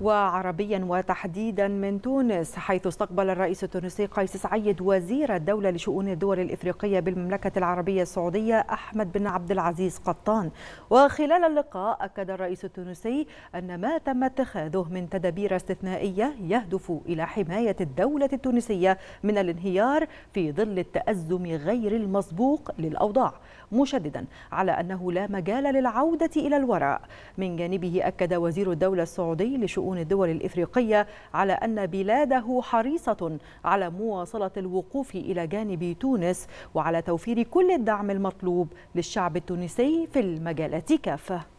وعربيا وتحديدا من تونس حيث استقبل الرئيس التونسي قيس سعيد وزير الدولة لشؤون الدول الإفريقية بالمملكة العربية السعودية أحمد بن عبد العزيز قطان وخلال اللقاء أكد الرئيس التونسي أن ما تم اتخاذه من تدابير استثنائية يهدف إلى حماية الدولة التونسية من الانهيار في ظل التأزم غير المسبوق للأوضاع مشددا على أنه لا مجال للعودة إلى الوراء من جانبه أكد وزير الدولة السعودي لشؤون شؤون الدول الإفريقية على أن بلاده حريصة على مواصلة الوقوف إلى جانب تونس وعلى توفير كل الدعم المطلوب للشعب التونسي في المجالات كافة